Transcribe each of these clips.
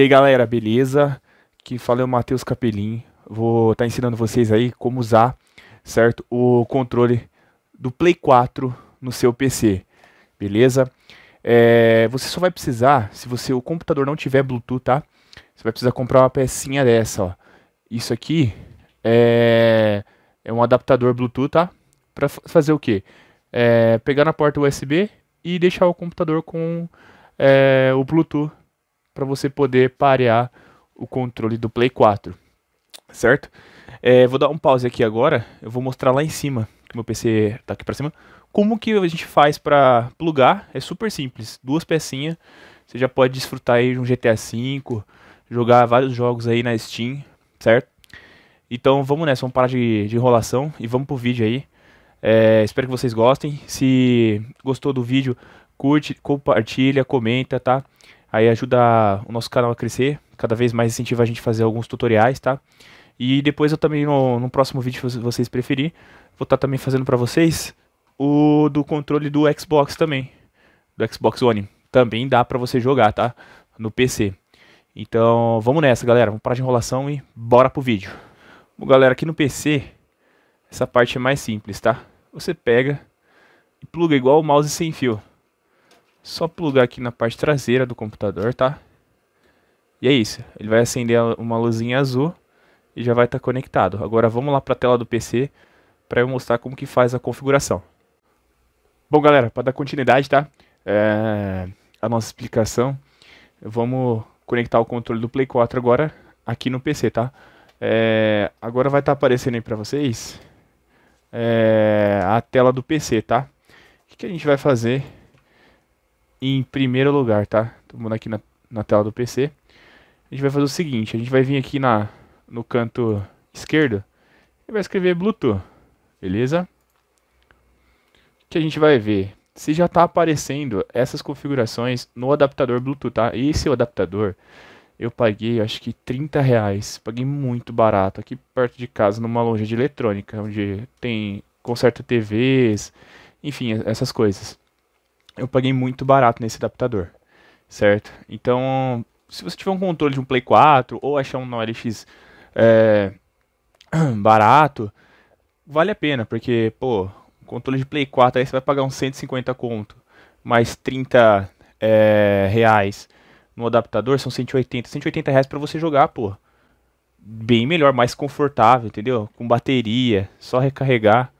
E aí galera, beleza? Que fala é o Matheus Capelim. Vou estar tá ensinando vocês aí como usar, certo? O controle do Play 4 no seu PC, beleza? É, você só vai precisar, se você o computador não tiver Bluetooth, tá? Você vai precisar comprar uma pecinha dessa, ó. Isso aqui é, é um adaptador Bluetooth, tá? Pra fazer o quê? É, pegar na porta USB e deixar o computador com é, o Bluetooth para você poder parear o controle do Play 4, certo? É, vou dar um pause aqui agora, eu vou mostrar lá em cima, que meu PC está aqui para cima, como que a gente faz para plugar, é super simples, duas pecinhas, você já pode desfrutar aí de um GTA V, jogar vários jogos aí na Steam, certo? Então vamos nessa, vamos parar de, de enrolação e vamos pro vídeo aí. É, espero que vocês gostem. Se gostou do vídeo, curte, compartilha, comenta, tá? Aí ajuda o nosso canal a crescer, cada vez mais incentiva a gente a fazer alguns tutoriais, tá? E depois eu também, no, no próximo vídeo, se vocês preferirem, vou estar tá também fazendo para vocês o do controle do Xbox também, do Xbox One. Também dá para você jogar, tá? No PC. Então, vamos nessa, galera. Vamos parar de enrolação e bora pro vídeo. Bom, galera, aqui no PC, essa parte é mais simples, tá? Você pega e pluga igual o mouse sem fio. Só plugar aqui na parte traseira do computador, tá? E é isso. Ele vai acender uma luzinha azul e já vai estar tá conectado. Agora vamos lá para a tela do PC para eu mostrar como que faz a configuração. Bom, galera, para dar continuidade, tá? É... A nossa explicação. Vamos conectar o controle do Play 4 agora aqui no PC, tá? É... Agora vai estar tá aparecendo aí para vocês é... a tela do PC, tá? O que, que a gente vai fazer em primeiro lugar, tá? Tô mudando aqui na, na tela do PC. A gente vai fazer o seguinte, a gente vai vir aqui na, no canto esquerdo e vai escrever Bluetooth, beleza? O que a gente vai ver? Se já está aparecendo essas configurações no adaptador Bluetooth, tá? Esse é o adaptador eu paguei acho que 30 reais. Paguei muito barato aqui perto de casa, numa loja de eletrônica, onde tem conserta TVs, enfim, essas coisas eu paguei muito barato nesse adaptador, certo? Então, se você tiver um controle de um Play 4 ou achar um OLX é, barato, vale a pena, porque, pô, um controle de Play 4 aí você vai pagar uns 150 conto, mais 30 é, reais no adaptador, são 180. 180 reais pra você jogar, pô. Bem melhor, mais confortável, entendeu? Com bateria, só recarregar.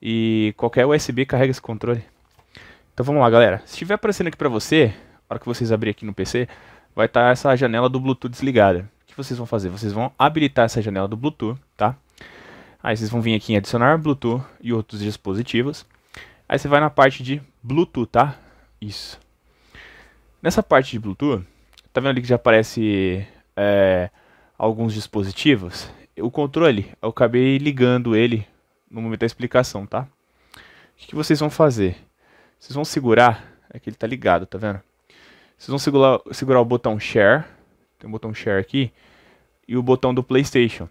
E qualquer USB carrega esse controle. Então vamos lá, galera. Se estiver aparecendo aqui para você, na hora que vocês abrirem aqui no PC, vai estar tá essa janela do Bluetooth desligada. O que vocês vão fazer? Vocês vão habilitar essa janela do Bluetooth, tá? Aí vocês vão vir aqui em adicionar Bluetooth e outros dispositivos. Aí você vai na parte de Bluetooth, tá? Isso. Nessa parte de Bluetooth, tá vendo ali que já aparece é, alguns dispositivos? O controle, eu acabei ligando ele no momento da explicação, tá? O que vocês vão fazer? Vocês vão segurar, é que ele tá ligado, tá vendo? Vocês vão segurar, segurar o botão Share, tem um botão Share aqui, e o botão do PlayStation.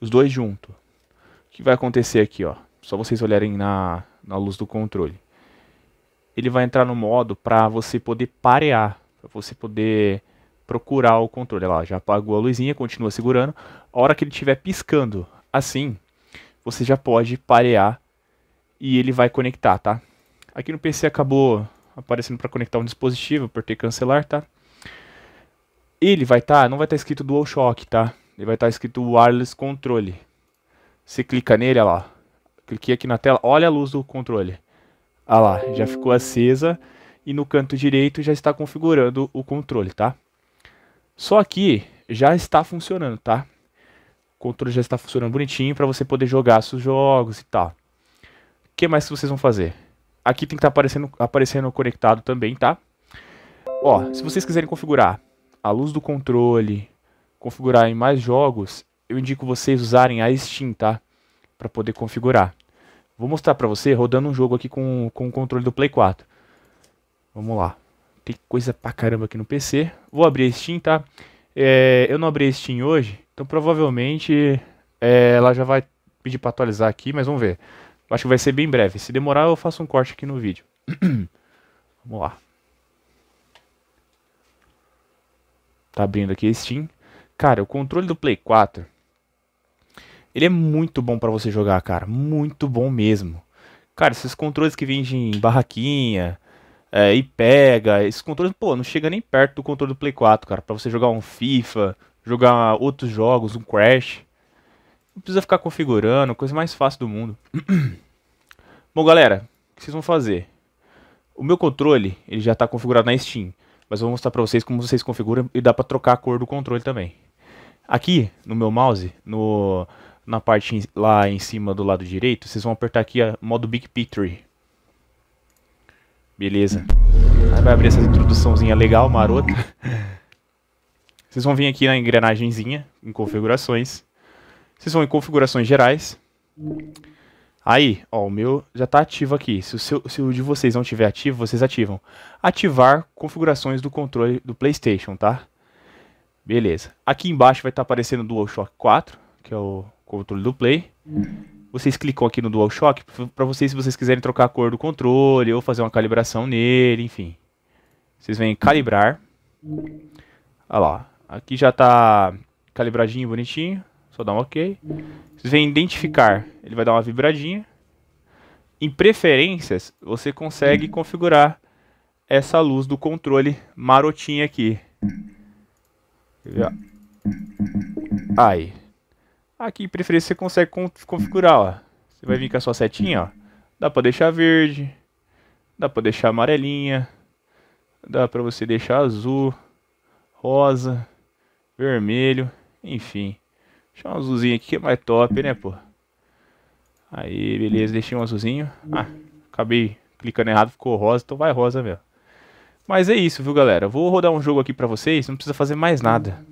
Os dois juntos. O que vai acontecer aqui, ó? Só vocês olharem na, na luz do controle. Ele vai entrar no modo para você poder parear, para você poder procurar o controle. Olha lá, já apagou a luzinha, continua segurando. A hora que ele estiver piscando, assim, você já pode parear e ele vai conectar, tá? Aqui no PC acabou aparecendo para conectar um dispositivo, apertei cancelar, tá? Ele vai estar, tá, não vai estar tá escrito DualShock, tá? Ele vai estar tá escrito Wireless Controle. Você clica nele, olha lá. Cliquei aqui na tela, olha a luz do controle. Olha lá, já ficou acesa e no canto direito já está configurando o controle, tá? Só que já está funcionando, tá? O controle já está funcionando bonitinho para você poder jogar seus jogos e tal. O que mais vocês vão fazer? Aqui tem que estar tá aparecendo, aparecendo conectado também, tá? Ó, se vocês quiserem configurar a luz do controle, configurar em mais jogos, eu indico vocês usarem a Steam, tá? Para poder configurar. Vou mostrar para você rodando um jogo aqui com, com o controle do Play 4. Vamos lá. Tem coisa pra caramba aqui no PC. Vou abrir a Steam, tá? É, eu não abri a Steam hoje, então provavelmente é, ela já vai pedir para atualizar aqui, mas vamos ver acho que vai ser bem breve. Se demorar, eu faço um corte aqui no vídeo. Vamos lá. Tá abrindo aqui a Steam. Cara, o controle do Play 4, ele é muito bom para você jogar, cara. Muito bom mesmo. Cara, esses controles que vendem em barraquinha é, e pega, esses controles, pô, não chega nem perto do controle do Play 4, cara. Pra você jogar um FIFA, jogar outros jogos, um Crash. Não precisa ficar configurando, coisa mais fácil do mundo. Bom, galera, o que vocês vão fazer? O meu controle, ele já está configurado na Steam, mas eu vou mostrar para vocês como vocês configuram e dá para trocar a cor do controle também. Aqui, no meu mouse, no, na parte lá em cima do lado direito, vocês vão apertar aqui a modo Big Picture. Beleza. Aí vai abrir essa introduçãozinha legal, marota. Vocês vão vir aqui na engrenagemzinha, em configurações. Vocês vão em configurações gerais. Aí, ó, o meu já está ativo aqui. Se o, seu, se o de vocês não estiver ativo, vocês ativam. Ativar configurações do controle do PlayStation, tá? Beleza. Aqui embaixo vai estar tá aparecendo o DualShock 4, que é o controle do Play. Vocês clicam aqui no DualShock para vocês, se vocês quiserem trocar a cor do controle ou fazer uma calibração nele, enfim. Vocês vêm calibrar. Olha lá. Aqui já está calibradinho, bonitinho. Só dá um OK. Se vêm identificar, ele vai dar uma vibradinha. Em preferências, você consegue configurar essa luz do controle marotinha aqui. Aí. Aqui em preferência você consegue configurar, ó. Você vai vir com a sua setinha, ó. Dá pra deixar verde. Dá pra deixar amarelinha. Dá pra você deixar azul. Rosa. Vermelho. Enfim. Deixa um azulzinho aqui que é mais top, né, pô? Aí, beleza, deixei um azulzinho. Ah, acabei clicando errado, ficou rosa, então vai rosa mesmo. Mas é isso, viu, galera? Vou rodar um jogo aqui pra vocês, não precisa fazer mais nada.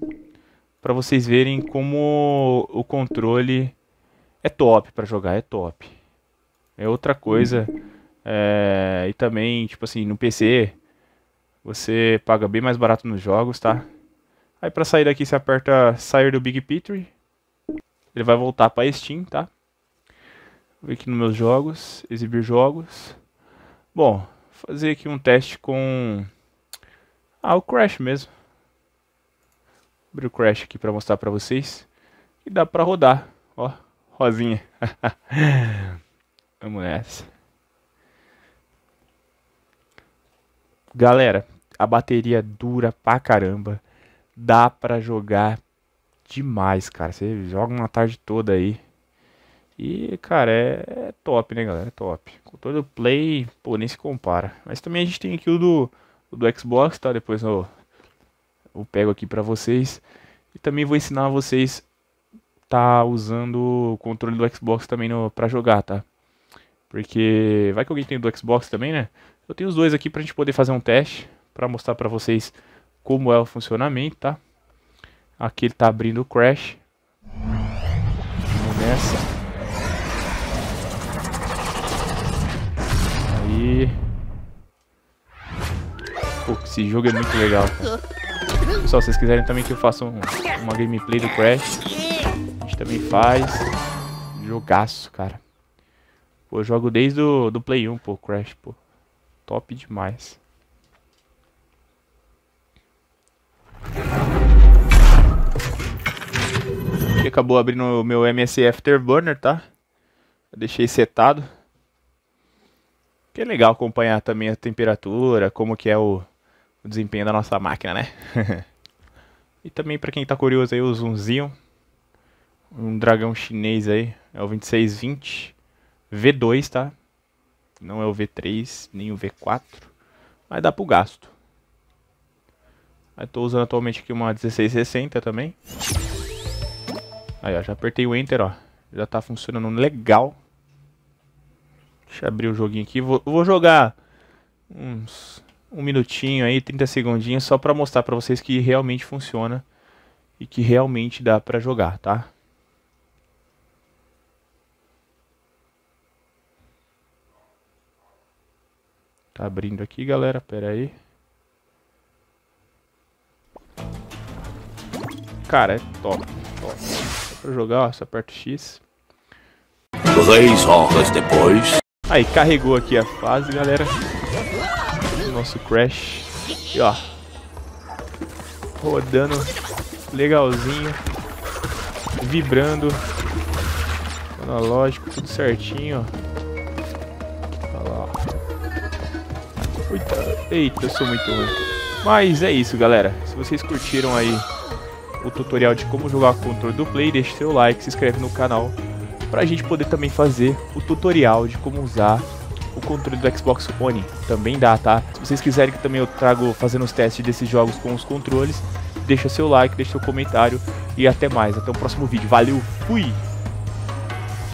Pra vocês verem como o controle é top pra jogar, é top. É outra coisa. É... E também, tipo assim, no PC, você paga bem mais barato nos jogos, tá? Aí pra sair daqui, você aperta sair do Big Picture ele vai voltar para Steam, tá? Vou ver aqui nos meus jogos, exibir jogos. Bom, fazer aqui um teste com... Ah, o Crash mesmo. Vou abrir o Crash aqui para mostrar para vocês. E dá para rodar, ó, rosinha. Vamos nessa. Galera, a bateria dura pra caramba. Dá pra jogar demais, cara. Você joga uma tarde toda aí. E, cara, é, é top, né, galera? É top. Com todo o play, pô, nem se compara. Mas também a gente tem aqui o do, o do Xbox, tá? Depois eu, eu pego aqui pra vocês. E também vou ensinar vocês tá usando o controle do Xbox também no, pra jogar, tá? Porque vai que alguém tem do Xbox também, né? Eu tenho os dois aqui pra gente poder fazer um teste. Pra mostrar pra vocês como é o funcionamento, tá? Aqui ele tá abrindo o crash. Vamos nessa. Aí. Pô, esse jogo é muito legal, cara. Pessoal, se vocês quiserem também que eu faça um, uma gameplay do Crash, a gente também faz. Jogaço, cara. Pô, eu jogo desde o do Play 1, pô, Crash, pô. Top demais acabou abrindo o meu MSI Afterburner, tá? Eu deixei setado. Que é legal acompanhar também a temperatura, como que é o, o desempenho da nossa máquina, né? e também para quem tá curioso aí, o zoomzinho. Um dragão chinês aí, é o 2620 V2, tá? Não é o V3, nem o V4, mas dá pro gasto. Estou usando atualmente aqui uma 1660 também. Aí, ó, já apertei o Enter, ó. Já tá funcionando legal. Deixa eu abrir o joguinho aqui. Vou, vou jogar uns um minutinho aí, 30 segundinhos, só pra mostrar pra vocês que realmente funciona e que realmente dá pra jogar, tá? Tá abrindo aqui, galera. Pera aí. Cara, é top. top para jogar, ó, essa parte X. Três horas depois. Aí, carregou aqui a fase, galera. Nosso Crash. E ó. Rodando. Legalzinho. Vibrando. Analógico, tudo certinho, ó. Olha lá, ó. eita, eu sou muito ruim. Mas é isso, galera. Se vocês curtiram aí o tutorial de como jogar o controle do Play, deixe seu like, se inscreve no canal para a gente poder também fazer o tutorial de como usar o controle do Xbox One. Também dá, tá? Se vocês quiserem que também eu trago fazendo os testes desses jogos com os controles, deixa seu like, deixa seu comentário e até mais. Até o próximo vídeo. Valeu, fui!